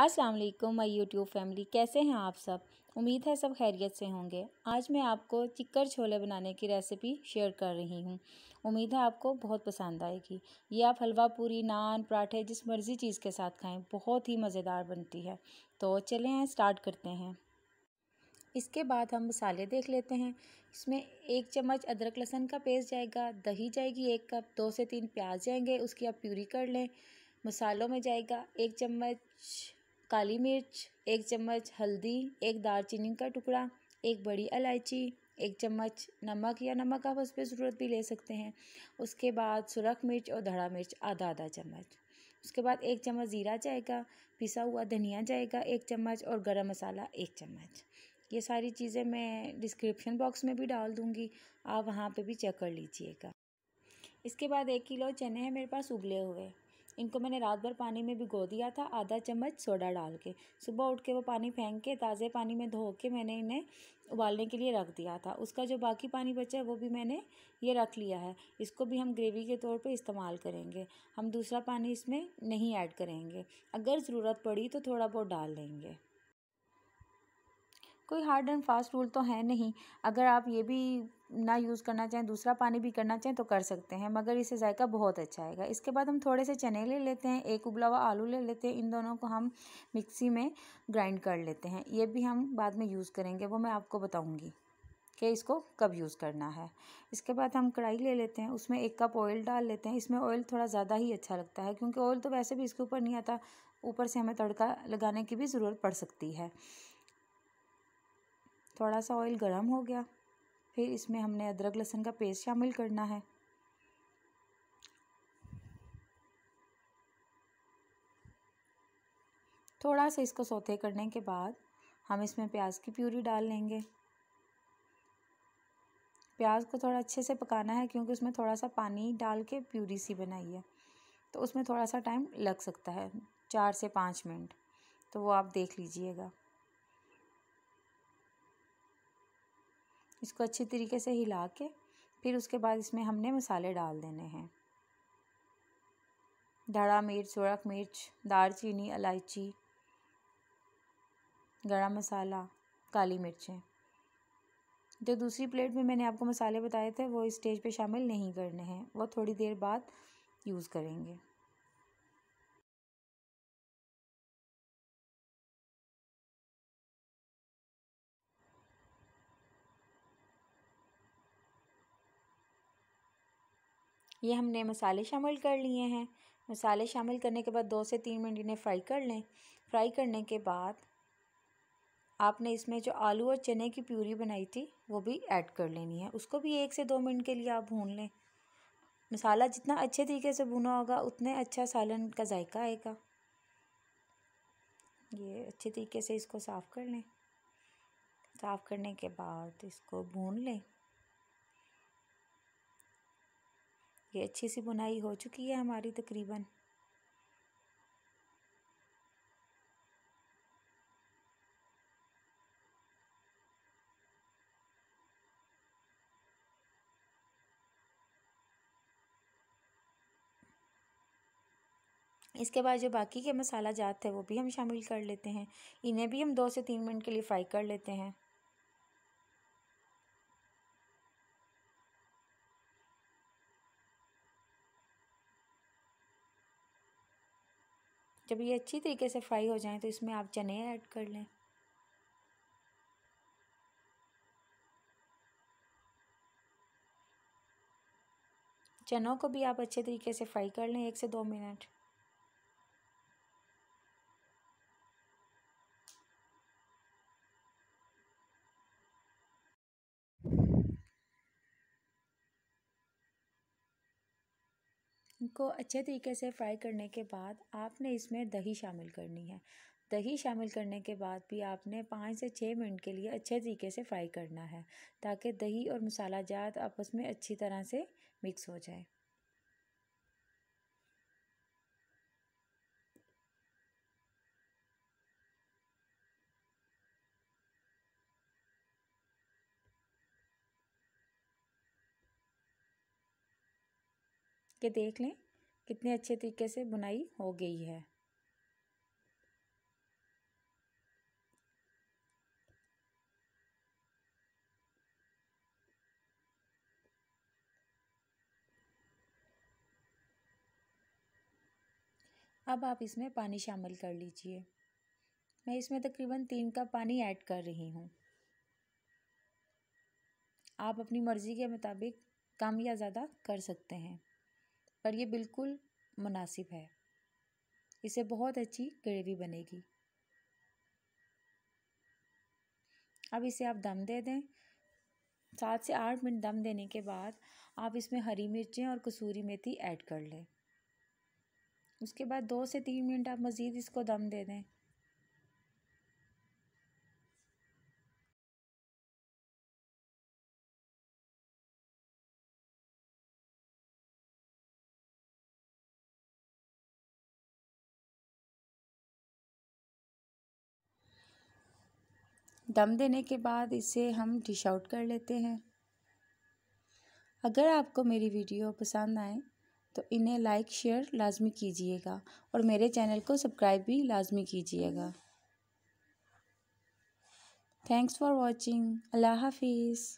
अस्सलाम वालेकुम my YouTube family कैसे हैं आप सब उम्मीद है सब खैरियत से होंगे आज मैं आपको चिक्कर छोले बनाने की रेसिपी शेयर कर रही हूँ उम्मीद है आपको बहुत पसंद आएगी ये आप हलवा पूरी नान पराठे जिस मर्ज़ी चीज़ के साथ खाएं बहुत ही मज़ेदार बनती है तो चलें स्टार्ट करते हैं इसके बाद हम मसाले देख लेते हैं इसमें एक चम्मच अदरक लहसन का पेस्ट जाएगा दही जाएगी एक कप दो से तीन प्याज जाएंगे उसकी आप प्यूरी कर लें मसालों में जाएगा एक चम्मच काली मिर्च एक चम्मच हल्दी एक दालचीनी का टुकड़ा एक बड़ी इलायची एक चम्मच नमक या नमक आप उस पर ज़रूरत भी ले सकते हैं उसके बाद सुरख मिर्च और धड़ा मिर्च आधा आधा चम्मच उसके बाद एक चम्मच ज़ीरा जाएगा पिसा हुआ धनिया जाएगा एक चम्मच और गरम मसाला एक चम्मच ये सारी चीज़ें मैं डिस्क्रिप्शन बॉक्स में भी डाल दूँगी आप वहाँ पर भी चेक कर लीजिएगा इसके बाद एक किलो चने हैं मेरे पास उबले हुए इनको मैंने रात भर पानी में भिगो दिया था आधा चम्मच सोडा डाल के सुबह उठ के वो पानी फेंक के ताज़े पानी में धो के मैंने इन्हें उबालने के लिए रख दिया था उसका जो बाकी पानी बचा है वो भी मैंने ये रख लिया है इसको भी हम ग्रेवी के तौर पे इस्तेमाल करेंगे हम दूसरा पानी इसमें नहीं ऐड करेंगे अगर ज़रूरत पड़ी तो थोड़ा बहुत डाल देंगे कोई हार्ड एंड फास्ट रूल तो है नहीं अगर आप ये भी ना यूज़ करना चाहें दूसरा पानी भी करना चाहें तो कर सकते हैं मगर इससे जायका बहुत अच्छा आएगा इसके बाद हम थोड़े से चने ले लेते हैं एक उबला हुआ आलू ले लेते हैं इन दोनों को हम मिक्सी में ग्राइंड कर लेते हैं ये भी हम बाद में यूज़ करेंगे वो मैं आपको बताऊँगी कि इसको कब यूज़ करना है इसके बाद हम कढ़ाई ले लेते हैं उसमें एक कप ऑयल डाल लेते हैं इसमें ऑयल थोड़ा ज़्यादा ही अच्छा लगता है क्योंकि ऑयल तो वैसे भी इसके ऊपर नहीं आता ऊपर से हमें तड़का लगाने की भी ज़रूरत पड़ सकती है थोड़ा सा ऑयल गर्म हो गया फिर इसमें हमने अदरक लहसुन का पेस्ट शामिल करना है थोड़ा सा इसको सोते करने के बाद हम इसमें प्याज की प्यूरी डाल लेंगे प्याज को थोड़ा अच्छे से पकाना है क्योंकि उसमें थोड़ा सा पानी डाल के प्यूरी सी बनाई है तो उसमें थोड़ा सा टाइम लग सकता है चार से पाँच मिनट तो वो आप देख लीजिएगा इसको अच्छी तरीके से हिला के फिर उसके बाद इसमें हमने मसाले डाल देने हैं धड़ा मिर्च सुड़क मिर्च चीनी इलायची गरम मसाला काली मिर्चें जो दूसरी प्लेट में मैंने आपको मसाले बताए थे वो इस स्टेज पे शामिल नहीं करने हैं वो थोड़ी देर बाद यूज़ करेंगे ये हमने मसाले शामिल कर लिए हैं मसाले शामिल करने के बाद दो से तीन मिनट इन्हें फ्राई कर लें फ्राई करने के बाद आपने इसमें जो आलू और चने की प्यूरी बनाई थी वो भी ऐड कर लेनी है उसको भी एक से दो मिनट के लिए आप भून लें मसाला जितना अच्छे तरीके से भुना होगा उतने अच्छा सालन का जायका आएगा ये अच्छे तरीके से इसको साफ़ कर लें साफ़ करने के बाद इसको भून लें ये अच्छी सी बुनाई हो चुकी है हमारी तकरीबन इसके बाद जो बाकी के मसाला जात थे वो भी हम शामिल कर लेते हैं इन्हें भी हम दो से तीन मिनट के लिए फ्राई कर लेते हैं जब ये अच्छी तरीके से फ्राई हो जाए तो इसमें आप चने ऐड कर लें चनों को भी आप अच्छे तरीके से फ्राई कर लें एक से दो मिनट इनको अच्छे तरीके से फ्राई करने के बाद आपने इसमें दही शामिल करनी है दही शामिल करने के बाद भी आपने पाँच से छः मिनट के लिए अच्छे तरीके से फ्राई करना है ताकि दही और मसाला जात आपस में अच्छी तरह से मिक्स हो जाए के देख लें कितने अच्छे तरीके से बुनाई हो गई है अब आप इसमें पानी शामिल कर लीजिए मैं इसमें तकरीबन तीन कप पानी ऐड कर रही हूँ आप अपनी मर्ज़ी के मुताबिक कम या ज़्यादा कर सकते हैं और ये बिल्कुल मुनासिब है इसे बहुत अच्छी ग्रेवी बनेगी अब इसे आप दम दे दें सात से आठ मिनट दम देने के बाद आप इसमें हरी मिर्चें और कसूरी मेथी ऐड कर लें उसके बाद दो से तीन मिनट आप मज़ीद इसको दम दे दें दम देने के बाद इसे हम डिश आउट कर लेते हैं अगर आपको मेरी वीडियो पसंद आए तो इन्हें लाइक शेयर लाजमी कीजिएगा और मेरे चैनल को सब्सक्राइब भी लाजमी कीजिएगा थैंक्स फॉर वॉचिंग अल्लाह हाफिज़